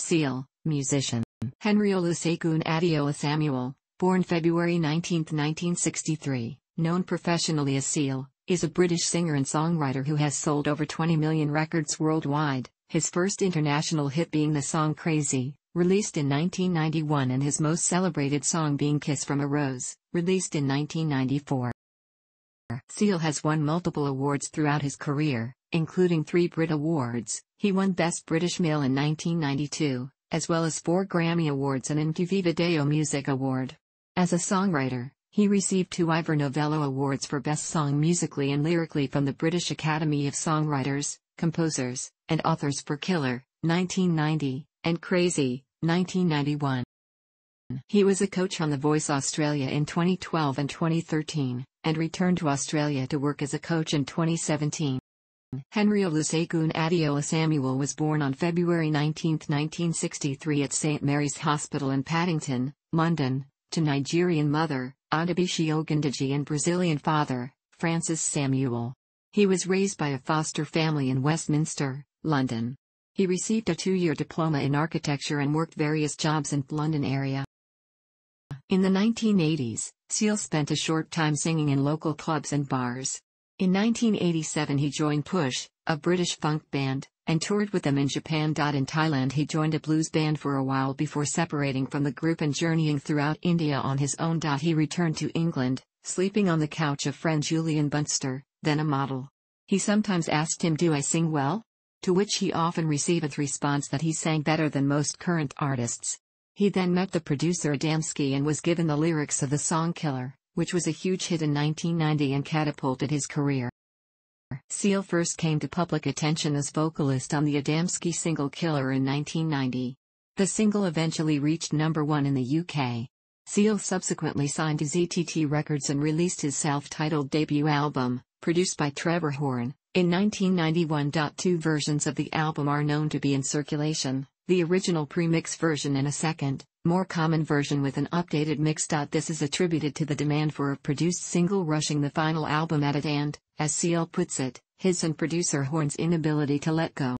Seal, musician, Henriola Segun Adio Samuel, born February 19, 1963, known professionally as Seal, is a British singer and songwriter who has sold over 20 million records worldwide, his first international hit being the song Crazy, released in 1991 and his most celebrated song being Kiss from a Rose, released in 1994. Seal has won multiple awards throughout his career, including three Brit Awards. He won Best British Male in 1992, as well as four Grammy Awards and an Video Music Award. As a songwriter, he received two Ivor Novello Awards for Best Song musically and lyrically from the British Academy of Songwriters, Composers, and Authors for Killer, 1990, and Crazy, 1991. He was a coach on The Voice Australia in 2012 and 2013 and returned to Australia to work as a coach in 2017. Henry Olusegun Adiola Samuel was born on February 19, 1963 at St. Mary's Hospital in Paddington, London, to Nigerian mother, Adabishi Ogundiji and Brazilian father, Francis Samuel. He was raised by a foster family in Westminster, London. He received a two-year diploma in architecture and worked various jobs in London area. In the 1980s, Seal spent a short time singing in local clubs and bars. In 1987 he joined Push, a British funk band, and toured with them in Japan. In Thailand he joined a blues band for a while before separating from the group and journeying throughout India on his own. He returned to England, sleeping on the couch of friend Julian Bunster, then a model. He sometimes asked him do I sing well? To which he often received response that he sang better than most current artists. He then met the producer Adamski and was given the lyrics of the song Killer, which was a huge hit in 1990 and catapulted his career. Seal first came to public attention as vocalist on the Adamski single Killer in 1990. The single eventually reached number one in the UK. Seal subsequently signed to ZTT Records and released his self-titled debut album, produced by Trevor Horn. In 1991.2 versions of the album are known to be in circulation, the original pre-mix version and a second, more common version with an updated mix. This is attributed to the demand for a produced single rushing the final album edit and, as Seal puts it, his and producer Horn's inability to let go.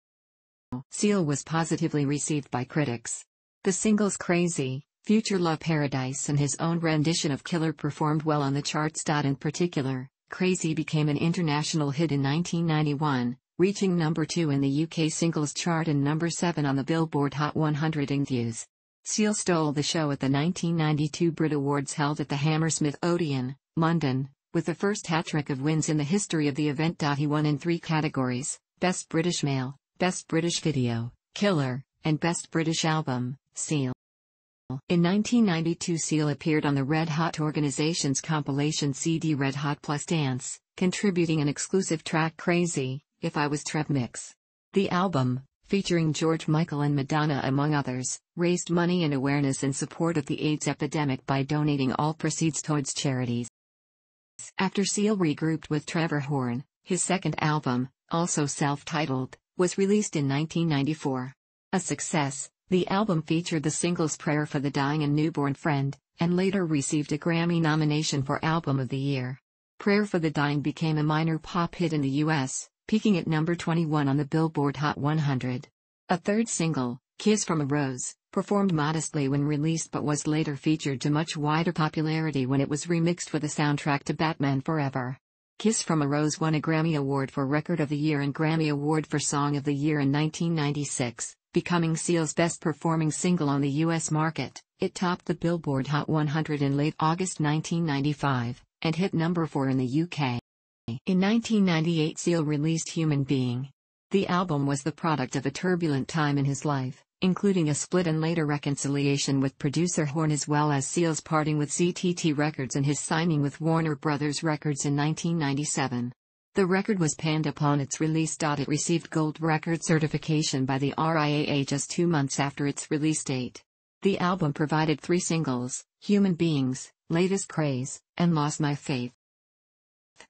Seal was positively received by critics. The singles Crazy, Future Love Paradise and his own rendition of Killer performed well on the charts. In particular, Crazy became an international hit in 1991, reaching number 2 in the UK singles chart and number 7 on the Billboard Hot 100 in views. Seal stole the show at the 1992 Brit Awards held at the Hammersmith Odeon, London, with the first hat-trick of wins in the history of the event. He won in three categories, Best British Male, Best British Video, Killer, and Best British Album, Seal. In 1992 Seal appeared on the Red Hot Organization's compilation CD Red Hot Plus Dance, contributing an exclusive track Crazy, if I Was Trev Mix. The album, featuring George Michael and Madonna among others, raised money and awareness in support of the AIDS epidemic by donating all proceeds towards charities. After Seal regrouped with Trevor Horn, his second album, also self-titled, was released in 1994. A success, the album featured the singles Prayer for the Dying and Newborn Friend, and later received a Grammy nomination for Album of the Year. Prayer for the Dying became a minor pop hit in the US, peaking at number 21 on the Billboard Hot 100. A third single, Kiss from a Rose, performed modestly when released but was later featured to much wider popularity when it was remixed for the soundtrack to Batman Forever. Kiss from a Rose won a Grammy Award for Record of the Year and Grammy Award for Song of the Year in 1996, becoming Seal's best performing single on the U.S. market. It topped the Billboard Hot 100 in late August 1995, and hit number 4 in the UK. In 1998 Seal released Human Being. The album was the product of a turbulent time in his life, including a split and later reconciliation with producer Horn as well as Seal's parting with ZTT Records and his signing with Warner Brothers Records in 1997. The record was panned upon its release. It received gold record certification by the RIAA just two months after its release date. The album provided three singles, Human Beings, Latest Craze, and Lost My Faith.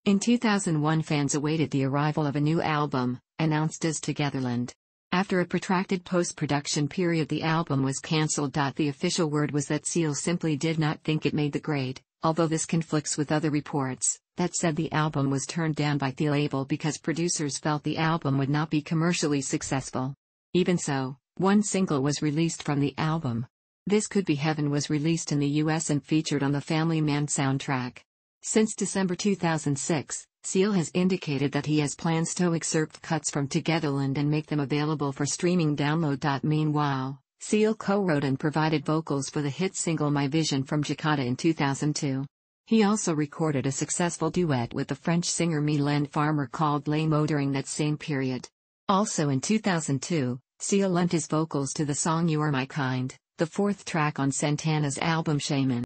In 2001 fans awaited the arrival of a new album, announced as Togetherland. After a protracted post-production period the album was cancelled. The official word was that Seal simply did not think it made the grade, although this conflicts with other reports, that said the album was turned down by the label because producers felt the album would not be commercially successful. Even so, one single was released from the album. This Could Be Heaven was released in the US and featured on the Family Man soundtrack. Since December 2006, Seal has indicated that he has plans to excerpt cuts from Togetherland and make them available for streaming download. Meanwhile, Seal co-wrote and provided vocals for the hit single My Vision from Jakarta in 2002. He also recorded a successful duet with the French singer Milan Farmer called Les Mots during that same period. Also in 2002, Seal lent his vocals to the song You Are My Kind, the fourth track on Santana's album Shaman.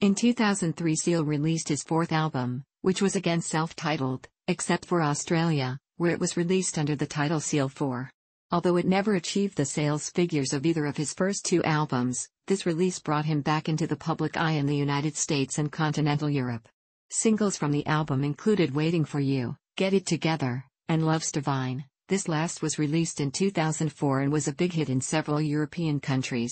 In 2003 Seal released his fourth album, which was again self-titled, except for Australia, where it was released under the title Seal 4. Although it never achieved the sales figures of either of his first two albums, this release brought him back into the public eye in the United States and continental Europe. Singles from the album included Waiting for You, Get It Together, and Love's Divine. This last was released in 2004 and was a big hit in several European countries.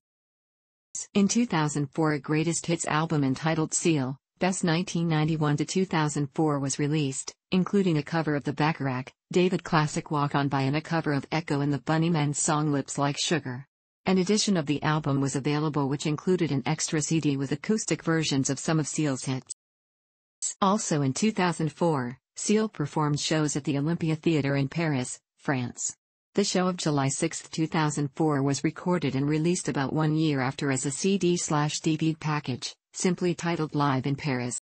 In 2004 a greatest hits album entitled Seal, Best 1991-2004 was released, including a cover of the Bacharach, David classic Walk On By and a cover of Echo and the Bunnymen's song Lips Like Sugar. An edition of the album was available which included an extra CD with acoustic versions of some of Seal's hits. Also in 2004, Seal performed shows at the Olympia Theatre in Paris, France. The show of July 6, 2004 was recorded and released about one year after as a CD-DVD package, simply titled Live in Paris.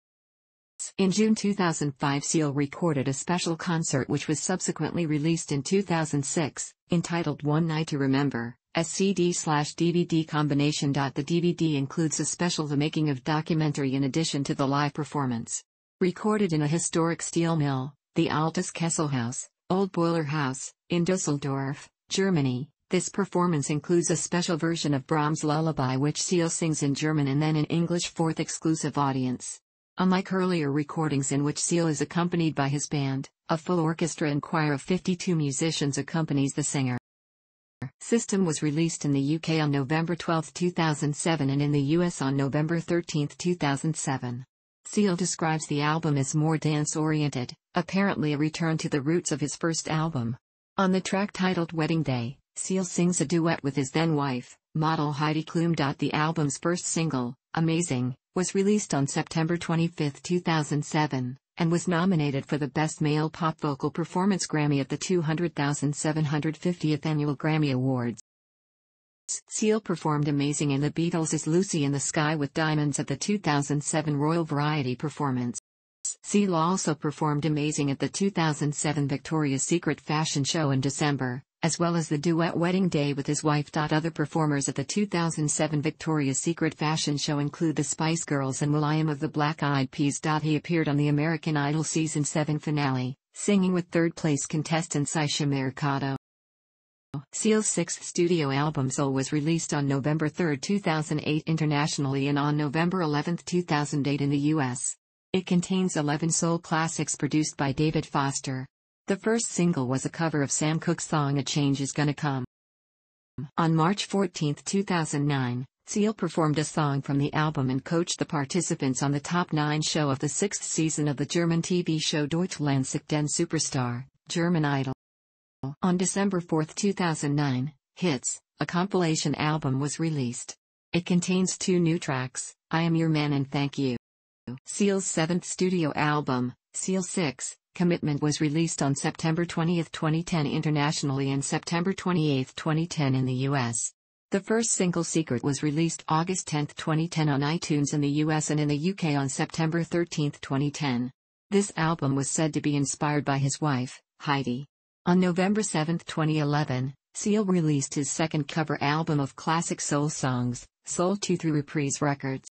In June 2005 Seal recorded a special concert which was subsequently released in 2006, entitled One Night to Remember, a CD-DVD combination. The DVD includes a special The Making of documentary in addition to the live performance. Recorded in a historic steel mill, the Altus Kesselhaus, Old Boiler House, in Dusseldorf, Germany. This performance includes a special version of Brahms' lullaby which Seal sings in German and then in English for the exclusive audience. Unlike earlier recordings in which Seal is accompanied by his band, a full orchestra and choir of 52 musicians accompanies the singer. System was released in the UK on November 12, 2007 and in the US on November 13, 2007. Seal describes the album as more dance-oriented, apparently a return to the roots of his first album. On the track titled Wedding Day, Seal sings a duet with his then-wife, model Heidi Klum. The album's first single, Amazing, was released on September 25, 2007, and was nominated for the Best Male Pop Vocal Performance Grammy at the 200,750th Annual Grammy Awards. Seal performed Amazing in The Beatles is Lucy in the Sky with Diamonds at the 2007 Royal Variety Performance. Seal also performed Amazing at the 2007 Victoria's Secret Fashion Show in December, as well as the duet Wedding Day with his wife. Other performers at the 2007 Victoria's Secret Fashion Show include the Spice Girls and Will.i.am of the Black Eyed Peas. He appeared on the American Idol Season 7 finale, singing with third place contestant Saisha Mercado. Seal's sixth studio album Soul was released on November 3, 2008 internationally and on November 11, 2008 in the US. It contains 11 soul classics produced by David Foster. The first single was a cover of Sam Cooke's song A Change Is Gonna Come. On March 14, 2009, Seal performed a song from the album and coached the participants on the top 9 show of the sixth season of the German TV show Deutschland sucht den Superstar, German Idol. On December 4, 2009, Hits, a compilation album was released. It contains two new tracks, I Am Your Man and Thank You. Seal's seventh studio album, Seal 6, Commitment was released on September 20, 2010 internationally and September 28, 2010 in the US. The first single Secret was released August 10, 2010 on iTunes in the US and in the UK on September 13, 2010. This album was said to be inspired by his wife, Heidi. On November 7, 2011, Seal released his second cover album of classic soul songs, Soul 2 through Reprise Records.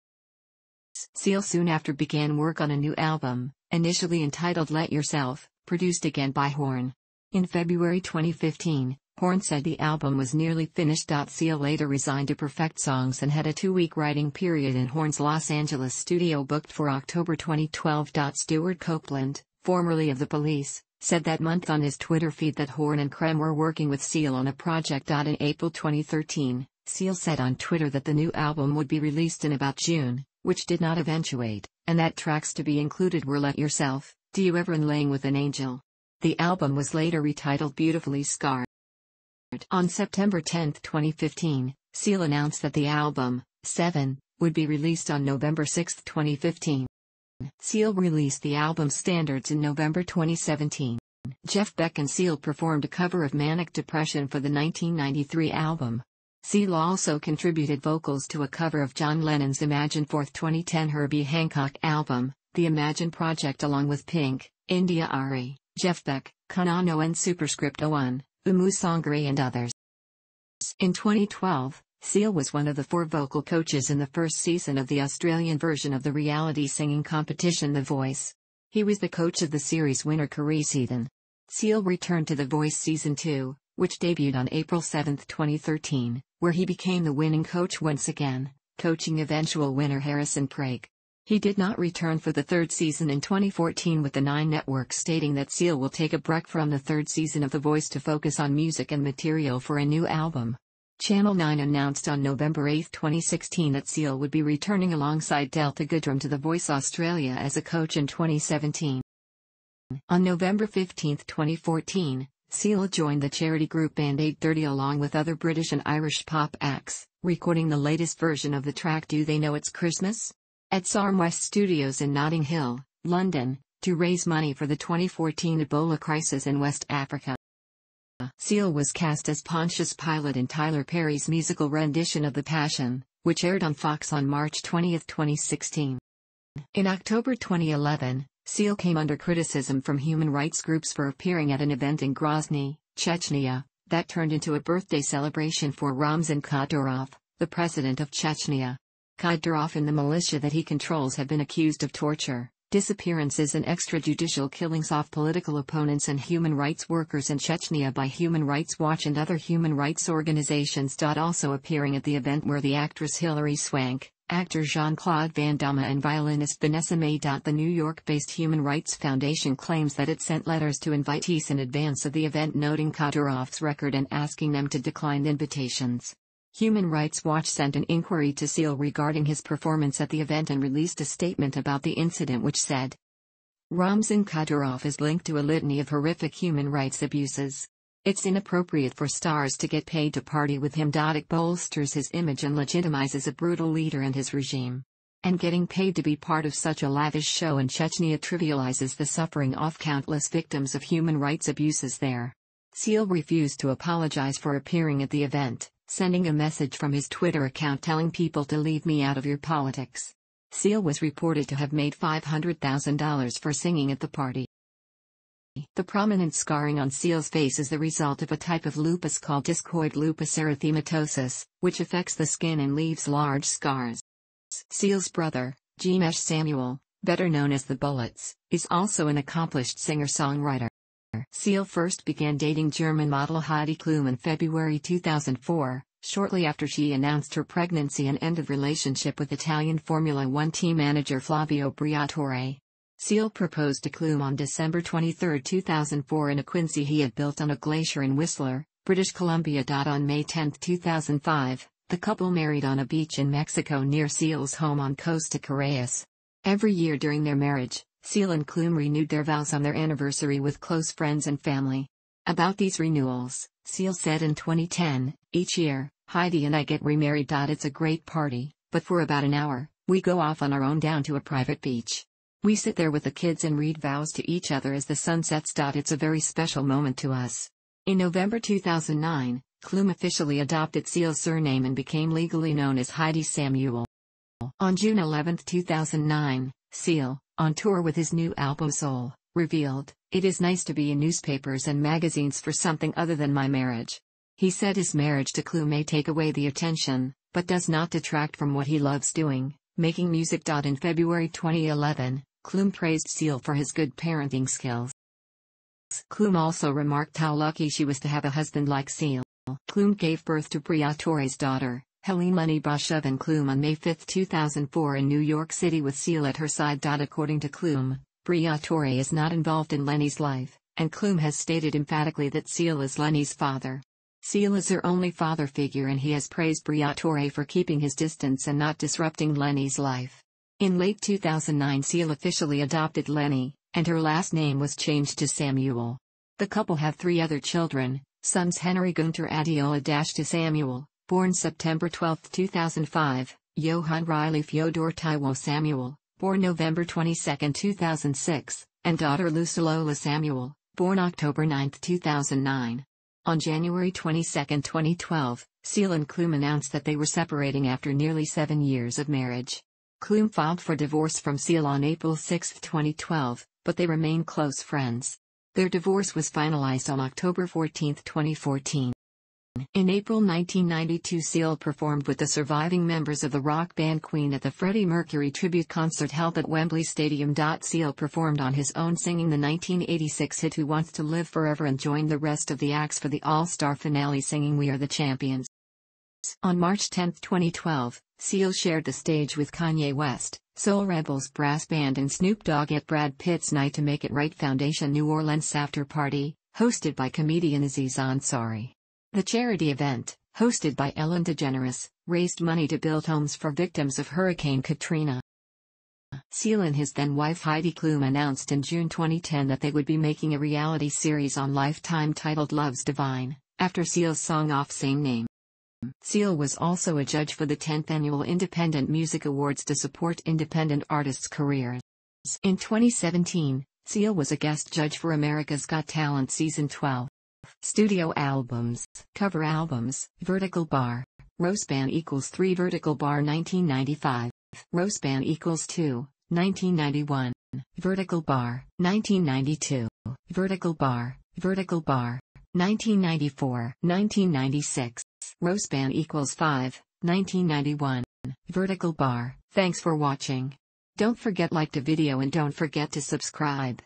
Seal soon after began work on a new album, initially entitled Let Yourself, produced again by Horn. In February 2015, Horn said the album was nearly finished. Seal later resigned to perfect songs and had a two week writing period in Horn's Los Angeles studio booked for October 2012. Stuart Copeland, formerly of The Police, said that month on his Twitter feed that Horn and Krem were working with Seal on a project. In April 2013, Seal said on Twitter that the new album would be released in about June, which did not eventuate, and that tracks to be included were Let Yourself, Do You Ever and Laying with an Angel. The album was later retitled Beautifully Scarred. On September 10, 2015, Seal announced that the album, 7, would be released on November 6, 2015. Seal released the album Standards in November 2017. Jeff Beck and Seal performed a cover of Manic Depression for the 1993 album. Seal also contributed vocals to a cover of John Lennon's Imagine 4th 2010 Herbie Hancock album, The Imagine Project along with Pink, India Ari, Jeff Beck, Kanano and Superscript 01, Umu Sangri and others. In 2012, Seal was one of the four vocal coaches in the first season of the Australian version of the reality singing competition The Voice. He was the coach of the series winner Carice Eden. Seal returned to The Voice Season 2, which debuted on April 7, 2013, where he became the winning coach once again, coaching eventual winner Harrison Prake. He did not return for the third season in 2014 with the Nine Network stating that Seal will take a break from the third season of The Voice to focus on music and material for a new album. Channel 9 announced on November 8, 2016 that Seal would be returning alongside Delta Goodrum to The Voice Australia as a coach in 2017. On November 15, 2014, Seal joined the charity group Band Aid 30 along with other British and Irish pop acts, recording the latest version of the track Do They Know It's Christmas? At SARM West Studios in Notting Hill, London, to raise money for the 2014 Ebola crisis in West Africa. Seal was cast as Pontius Pilate in Tyler Perry's musical rendition of The Passion, which aired on Fox on March 20, 2016. In October 2011, Seal came under criticism from human rights groups for appearing at an event in Grozny, Chechnya, that turned into a birthday celebration for Ramzan Kadyrov, the president of Chechnya. Kadyrov and the militia that he controls have been accused of torture, disappearances and extrajudicial killings of political opponents and human rights workers in Chechnya by Human Rights Watch and other human rights organizations. Also appearing at the event were the actress Hilary Swank, actor Jean Claude Van Damme, and violinist Vanessa May. The New York based Human Rights Foundation claims that it sent letters to invitees in advance of the event, noting Kadyrov's record and asking them to decline invitations. Human Rights Watch sent an inquiry to Seal regarding his performance at the event and released a statement about the incident which said, Ramzan Kadyrov is linked to a litany of horrific human rights abuses. It's inappropriate for stars to get paid to party with him. It bolsters his image and legitimizes a brutal leader and his regime. And getting paid to be part of such a lavish show in Chechnya trivializes the suffering of countless victims of human rights abuses there. Seal refused to apologize for appearing at the event sending a message from his Twitter account telling people to leave me out of your politics. Seal was reported to have made $500,000 for singing at the party. The prominent scarring on Seal's face is the result of a type of lupus called discoid lupus erythematosus, which affects the skin and leaves large scars. Seal's brother, Jimesh Samuel, better known as the Bullets, is also an accomplished singer-songwriter. Seal first began dating German model Heidi Klum in February 2004, shortly after she announced her pregnancy and ended relationship with Italian Formula One team manager Flavio Briatore. Seal proposed to Klum on December 23, 2004 in a Quincy he had built on a glacier in Whistler, British Columbia. On May 10, 2005, the couple married on a beach in Mexico near Seal's home on Costa Corrales. Every year during their marriage, Seal and Klum renewed their vows on their anniversary with close friends and family. About these renewals, Seal said in 2010, each year, Heidi and I get remarried. It's a great party, but for about an hour, we go off on our own down to a private beach. We sit there with the kids and read vows to each other as the sun sets. It's a very special moment to us. In November 2009, Klum officially adopted Seal's surname and became legally known as Heidi Samuel. On June 11, 2009, Seal, on tour with his new album Soul, revealed, It is nice to be in newspapers and magazines for something other than my marriage. He said his marriage to Clue may take away the attention, but does not detract from what he loves doing, making music. In February 2011, Klum praised Seal for his good parenting skills. Klum also remarked how lucky she was to have a husband like Seal. Klum gave birth to Priya Torre's daughter, Helene Money Brashov and Klum on May 5, 2004 in New York City with Seal at her side. According to Klum, Bria Torre is not involved in Lenny's life, and Klum has stated emphatically that Seal is Lenny's father. Seal is her only father figure and he has praised Bria Torre for keeping his distance and not disrupting Lenny's life. In late 2009 Seal officially adopted Lenny, and her last name was changed to Samuel. The couple have three other children, sons Henry Gunter Adiola to Samuel, Born September 12, 2005, Johann Riley Fyodor Taiwo Samuel, born November 22, 2006, and daughter Lucilola Samuel, born October 9, 2009. On January 22, 2012, Seal and Klum announced that they were separating after nearly seven years of marriage. Klum filed for divorce from Seal on April 6, 2012, but they remain close friends. Their divorce was finalized on October 14, 2014. In April 1992 Seal performed with the surviving members of the rock band Queen at the Freddie Mercury tribute concert held at Wembley Stadium. Seal performed on his own singing the 1986 hit Who Wants to Live Forever and joined the rest of the acts for the All-Star finale singing We Are the Champions. On March 10, 2012, Seal shared the stage with Kanye West, Soul Rebels Brass Band and Snoop Dogg at Brad Pitt's Night to Make It Right Foundation New Orleans After Party, hosted by comedian Aziz Ansari. The charity event, hosted by Ellen DeGeneres, raised money to build homes for victims of Hurricane Katrina. Seal and his then wife Heidi Klum announced in June 2010 that they would be making a reality series on Lifetime titled Love's Divine, after Seal's song off same name. Seal was also a judge for the 10th annual Independent Music Awards to support independent artists' careers. In 2017, Seal was a guest judge for America's Got Talent Season 12. Studio albums, cover albums, vertical bar. Rospan equals 3 vertical bar 1995. Rospan equals 2, 1991. Vertical bar, 1992. Vertical bar, vertical bar, 1994. 1996. Rospan equals 5, 1991. Vertical bar. Thanks for watching. Don't forget like the video and don't forget to subscribe.